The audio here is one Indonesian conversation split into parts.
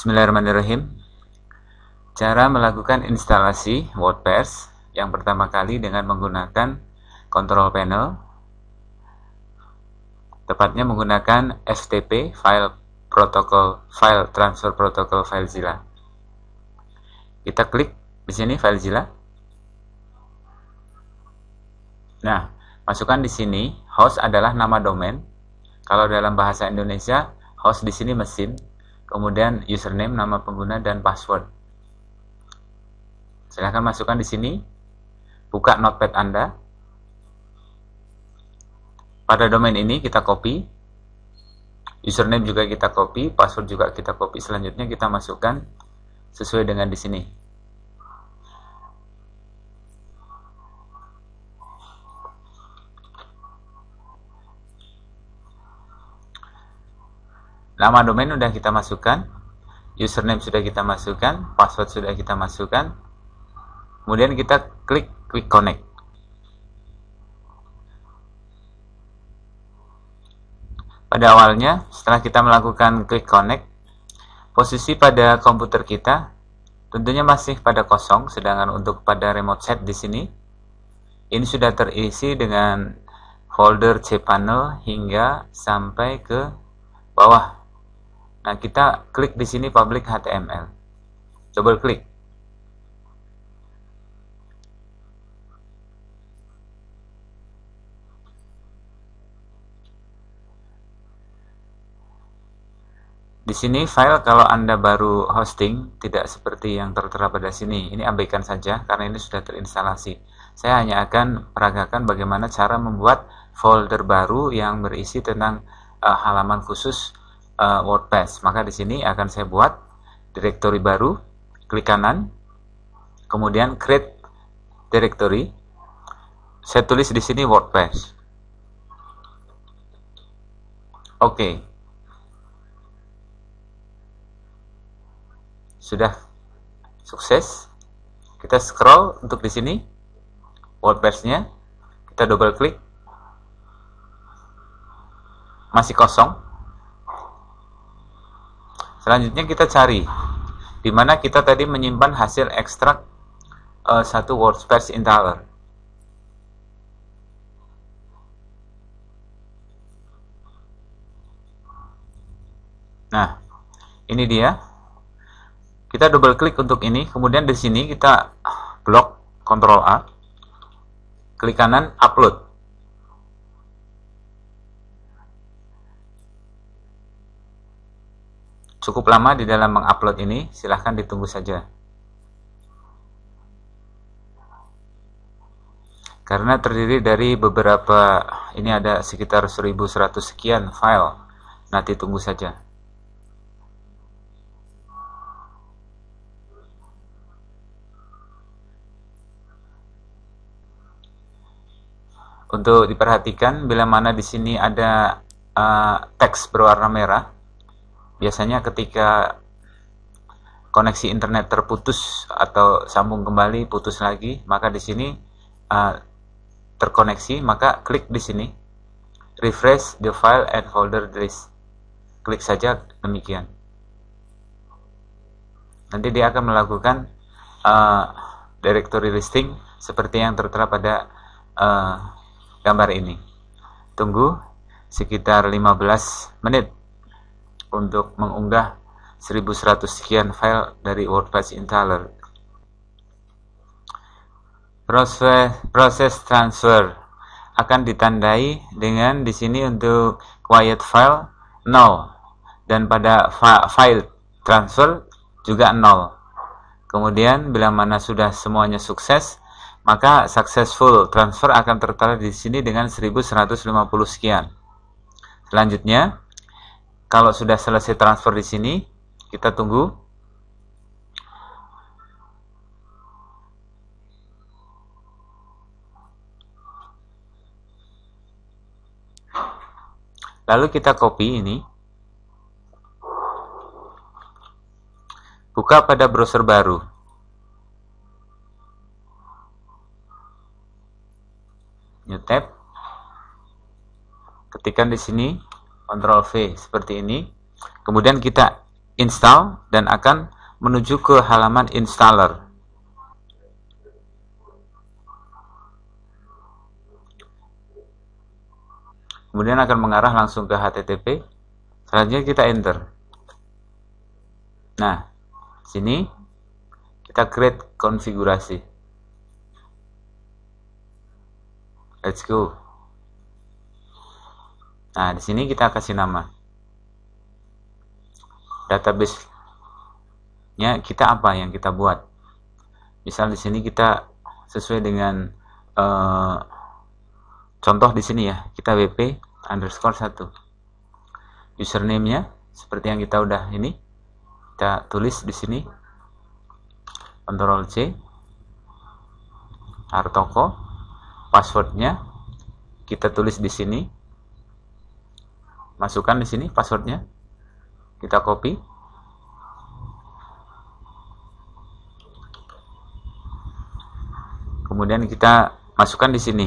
Bismillahirrahmanirrahim. Cara melakukan instalasi WordPress yang pertama kali dengan menggunakan control panel, tepatnya menggunakan FTP file Protocol file transfer protokol FileZilla. Kita klik di sini FileZilla. Nah, masukkan di sini host adalah nama domain. Kalau dalam bahasa Indonesia, host di sini mesin kemudian username, nama pengguna, dan password. Silahkan masukkan di sini, buka notepad Anda. Pada domain ini kita copy, username juga kita copy, password juga kita copy. Selanjutnya kita masukkan sesuai dengan di sini. Nama domain sudah kita masukkan, username sudah kita masukkan, password sudah kita masukkan. Kemudian kita klik Quick connect. Pada awalnya, setelah kita melakukan klik connect, posisi pada komputer kita tentunya masih pada kosong, sedangkan untuk pada remote set di sini ini sudah terisi dengan folder cpanel hingga sampai ke bawah Nah, kita klik di sini public HTML. Double klik. Di sini file kalau Anda baru hosting tidak seperti yang tertera pada sini. Ini abaikan saja karena ini sudah terinstalasi. Saya hanya akan peragakan bagaimana cara membuat folder baru yang berisi tentang uh, halaman khusus uh, WordPress. Maka di sini akan saya buat directory baru, klik kanan, kemudian create directory. Saya tulis di sini WordPress. Oke. Okay. Sudah sukses. Kita scroll untuk di sini WordPress-nya. Kita double klik. Masih kosong. Selanjutnya kita cari di mana kita tadi menyimpan hasil ekstrak uh, satu workspace installer. Nah, ini dia. Kita double klik untuk ini, kemudian di sini kita blok Ctrl A. Klik kanan upload. cukup lama di dalam mengupload ini, silahkan ditunggu saja. Karena terdiri dari beberapa, ini ada sekitar 1100 sekian file, nanti tunggu saja. Untuk diperhatikan, bila mana di sini ada uh, teks berwarna merah, biasanya ketika koneksi internet terputus atau sambung kembali putus lagi maka di sini uh, terkoneksi maka klik di sini refresh the file and folder list klik saja demikian nanti dia akan melakukan uh, directory listing seperti yang tertera pada uh, gambar ini tunggu sekitar 15 menit untuk mengunggah 1100 sekian file dari WordPress installer. Proses, proses transfer akan ditandai dengan di sini untuk quiet file 0 dan pada fa file transfer juga 0. Kemudian bila mana sudah semuanya sukses, maka successful transfer akan tertera di sini dengan 1150 sekian. Selanjutnya, kalau sudah selesai transfer di sini, kita tunggu. Lalu kita copy ini. Buka pada browser baru. New tab. Ketikan di sini Ctrl V seperti ini. Kemudian kita install dan akan menuju ke halaman installer. Kemudian akan mengarah langsung ke http. Selanjutnya kita enter. Nah, sini kita create konfigurasi. Let's go. Nah, di sini kita kasih nama. Database-nya kita apa yang kita buat? Misal di sini kita sesuai dengan uh, contoh di sini ya, kita WP underscore 1. Username-nya seperti yang kita udah ini, kita tulis di sini. Ctrl C, Artoko, passwordnya kita tulis di sini masukkan di sini passwordnya kita copy kemudian kita masukkan di sini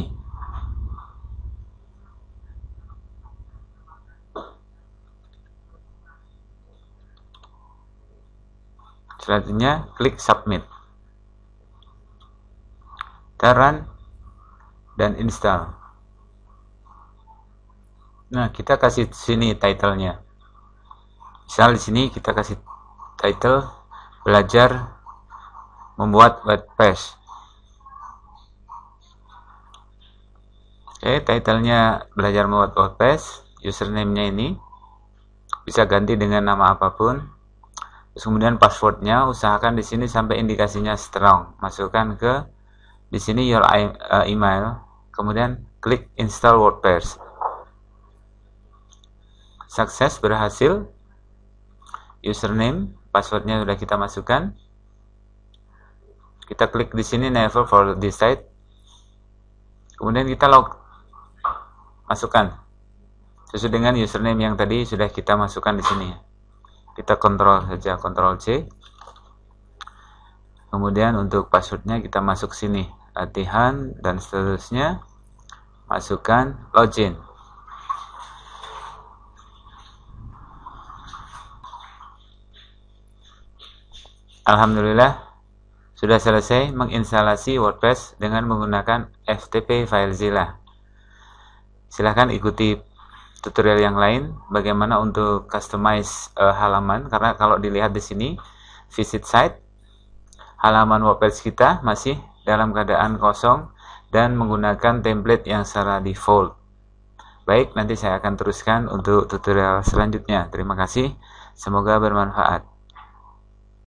selanjutnya klik submit kita run dan install Nah, kita kasih sini titlenya. Misal di sini kita kasih title belajar membuat WordPress Oke, okay, titlenya belajar membuat WordPress username-nya ini bisa ganti dengan nama apapun. Terus kemudian passwordnya usahakan di sini sampai indikasinya strong. Masukkan ke di sini your eh, email, kemudian klik install WordPress sukses berhasil username passwordnya sudah kita masukkan kita klik di sini never for this site kemudian kita log masukkan sesuai dengan username yang tadi sudah kita masukkan di sini kita kontrol saja kontrol C kemudian untuk passwordnya kita masuk sini latihan dan seterusnya masukkan login Alhamdulillah sudah selesai menginstalasi WordPress dengan menggunakan FTP FileZilla. Silahkan ikuti tutorial yang lain bagaimana untuk customize uh, halaman karena kalau dilihat di sini visit site halaman WordPress kita masih dalam keadaan kosong dan menggunakan template yang secara default. Baik, nanti saya akan teruskan untuk tutorial selanjutnya. Terima kasih, semoga bermanfaat.